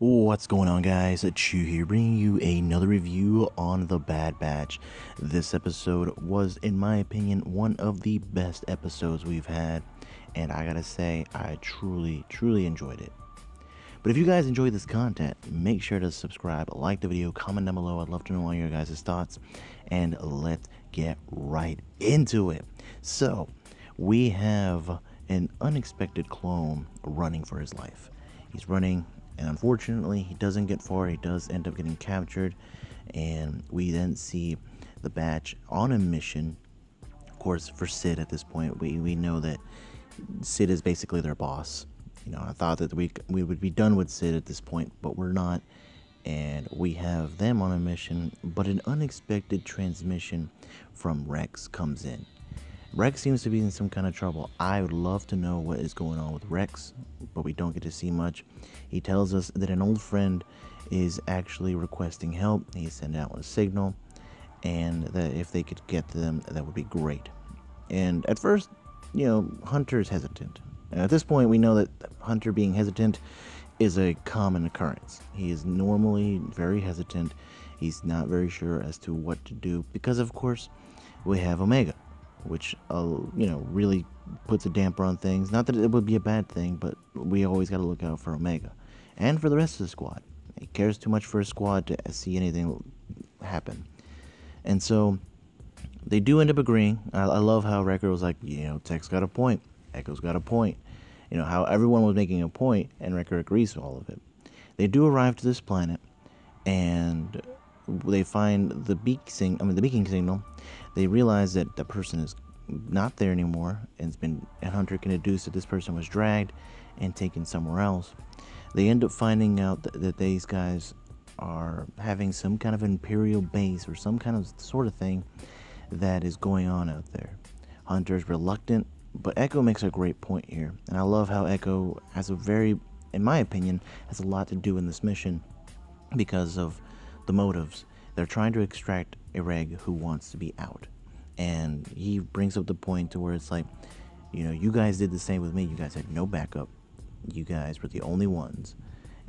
What's going on guys, Chew here bringing you another review on The Bad Batch. This episode was, in my opinion, one of the best episodes we've had, and I gotta say, I truly, truly enjoyed it. But if you guys enjoy this content, make sure to subscribe, like the video, comment down below, I'd love to know all your guys' thoughts, and let's get right into it. So, we have an unexpected clone running for his life. He's running and unfortunately, he doesn't get far. He does end up getting captured. And we then see the Batch on a mission. Of course, for Sid at this point, we, we know that Sid is basically their boss. You know, I thought that we, we would be done with Sid at this point, but we're not. And we have them on a mission, but an unexpected transmission from Rex comes in. Rex seems to be in some kind of trouble. I would love to know what is going on with Rex, but we don't get to see much. He tells us that an old friend is actually requesting help. He sent out a signal, and that if they could get to them, that would be great. And at first, you know, Hunter is hesitant. At this point, we know that Hunter being hesitant is a common occurrence. He is normally very hesitant. He's not very sure as to what to do because, of course, we have Omega which uh, you know really puts a damper on things. Not that it would be a bad thing, but we always got to look out for Omega and for the rest of the squad. He cares too much for his squad to see anything happen, and so they do end up agreeing. I, I love how Record was like, you know, Tech's got a point, Echo's got a point. You know how everyone was making a point, and Record agrees to all of it. They do arrive to this planet, and they find the beak sing. I mean, the beaking signal. They realize that the person is not there anymore, and it's been. Hunter can deduce that this person was dragged and taken somewhere else. They end up finding out that, that these guys are having some kind of imperial base or some kind of sort of thing that is going on out there. Hunter's reluctant, but Echo makes a great point here, and I love how Echo has a very, in my opinion, has a lot to do in this mission because of the motives. They're trying to extract reg who wants to be out. And he brings up the point to where it's like, you know, you guys did the same with me. You guys had no backup. You guys were the only ones.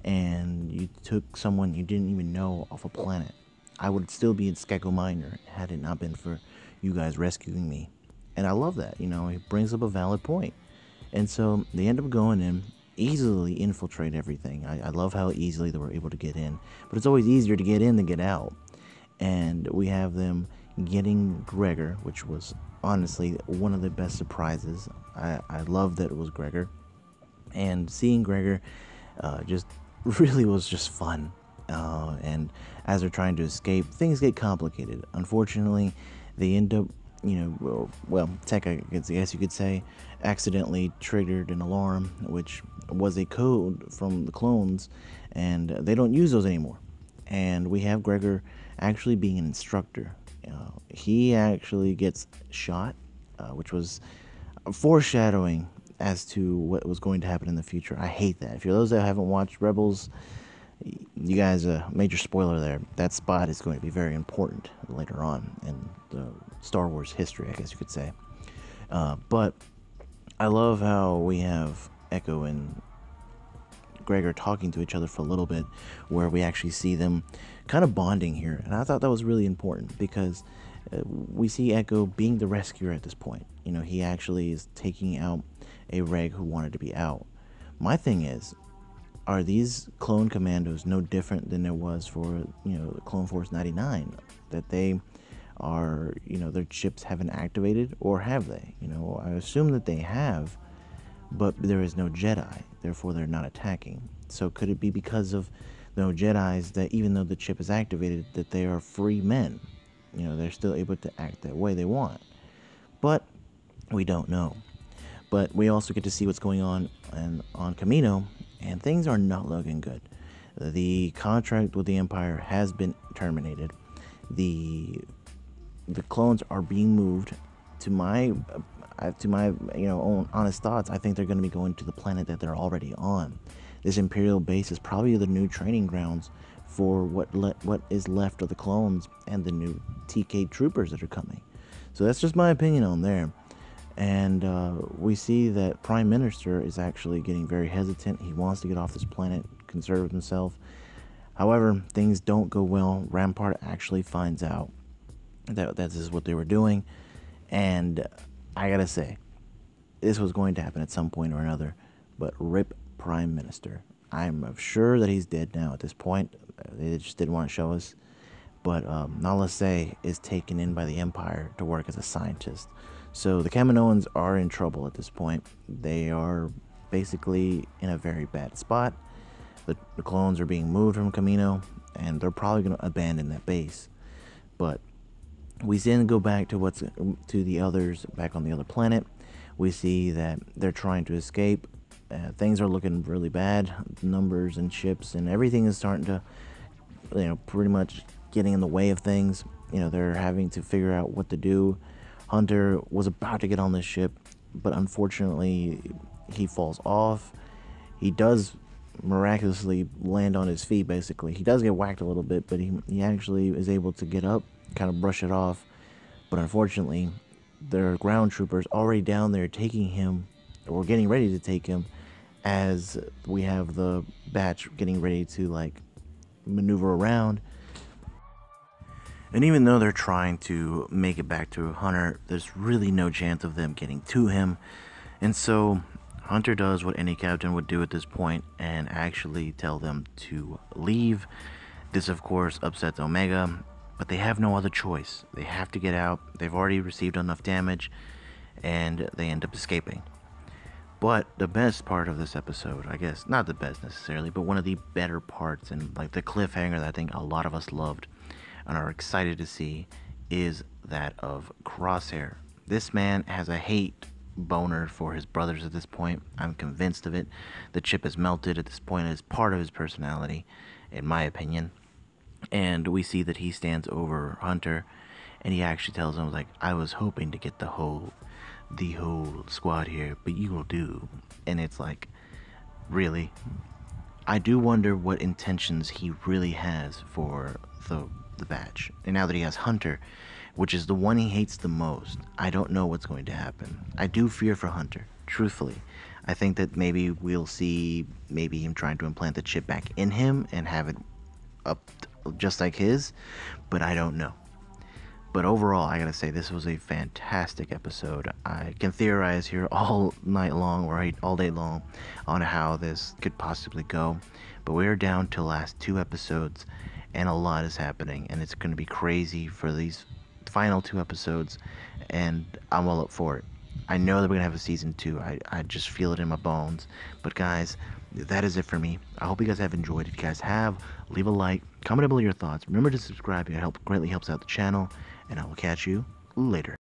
And you took someone you didn't even know off a planet. I would still be in Skeko Minor had it not been for you guys rescuing me. And I love that. You know, he brings up a valid point. And so they end up going in easily infiltrate everything. I, I love how easily they were able to get in, but it's always easier to get in than get out. And we have them getting Gregor, which was honestly one of the best surprises. I, I love that it was Gregor. And seeing Gregor uh, just really was just fun. Uh, and as they're trying to escape, things get complicated. Unfortunately, they end up you know, well, tech, I guess you could say, accidentally triggered an alarm, which was a code from the clones, and they don't use those anymore. And we have Gregor actually being an instructor. Uh, he actually gets shot, uh, which was foreshadowing as to what was going to happen in the future. I hate that. If you're those that haven't watched Rebels, you guys, a uh, major spoiler there. That spot is going to be very important later on in the Star Wars history, I guess you could say. Uh, but I love how we have Echo and Greg are talking to each other for a little bit, where we actually see them kind of bonding here. And I thought that was really important because uh, we see Echo being the rescuer at this point. You know, he actually is taking out a Reg who wanted to be out. My thing is, are these clone commandos no different than there was for you know Clone Force 99? That they are you know their chips haven't activated, or have they? You know, I assume that they have, but there is no Jedi, therefore they're not attacking. So could it be because of no Jedi's that even though the chip is activated, that they are free men? You know, they're still able to act that way they want, but we don't know. But we also get to see what's going on and on Camino and things are not looking good. The contract with the Empire has been terminated. The the clones are being moved. To my uh, to my you know own honest thoughts, I think they're going to be going to the planet that they're already on. This Imperial base is probably the new training grounds for what le- what is left of the clones and the new TK troopers that are coming. So that's just my opinion on there. And uh, we see that Prime Minister is actually getting very hesitant. He wants to get off this planet, conserve himself. However, things don't go well. Rampart actually finds out that this is what they were doing. And I gotta say, this was going to happen at some point or another. But RIP Prime Minister. I'm sure that he's dead now at this point. They just didn't want to show us. But um, Nala Se is taken in by the Empire to work as a scientist. So the Kaminoans are in trouble at this point. They are basically in a very bad spot. The, the clones are being moved from Camino, and they're probably going to abandon that base. But we then go back to what's to the others back on the other planet. We see that they're trying to escape. Uh, things are looking really bad. Numbers and ships and everything is starting to, you know, pretty much getting in the way of things. You know, they're having to figure out what to do Hunter was about to get on this ship, but unfortunately, he falls off. He does miraculously land on his feet, basically. He does get whacked a little bit, but he, he actually is able to get up, kind of brush it off. But unfortunately, there are ground troopers already down there taking him, or getting ready to take him, as we have the batch getting ready to, like, maneuver around and even though they're trying to make it back to Hunter, there's really no chance of them getting to him. And so Hunter does what any captain would do at this point and actually tell them to leave. This, of course, upsets Omega, but they have no other choice. They have to get out. They've already received enough damage and they end up escaping. But the best part of this episode, I guess, not the best necessarily, but one of the better parts and like the cliffhanger that I think a lot of us loved and are excited to see is that of Crosshair. This man has a hate boner for his brothers at this point. I'm convinced of it. The chip is melted at this point. It is part of his personality, in my opinion. And we see that he stands over Hunter, and he actually tells him, like, I was hoping to get the whole, the whole squad here, but you will do. And it's like, really? I do wonder what intentions he really has for the the batch. And now that he has Hunter, which is the one he hates the most, I don't know what's going to happen. I do fear for Hunter, truthfully. I think that maybe we'll see maybe him trying to implant the chip back in him and have it up just like his, but I don't know. But overall, I gotta say this was a fantastic episode. I can theorize here all night long, right, all day long, on how this could possibly go. But we are down to last two episodes, and a lot is happening, and it's going to be crazy for these final two episodes, and I'm all up for it. I know that we're going to have a season two. I, I just feel it in my bones. But, guys, that is it for me. I hope you guys have enjoyed. If you guys have, leave a like, comment below your thoughts. Remember to subscribe, it help, greatly helps out the channel, and I will catch you later.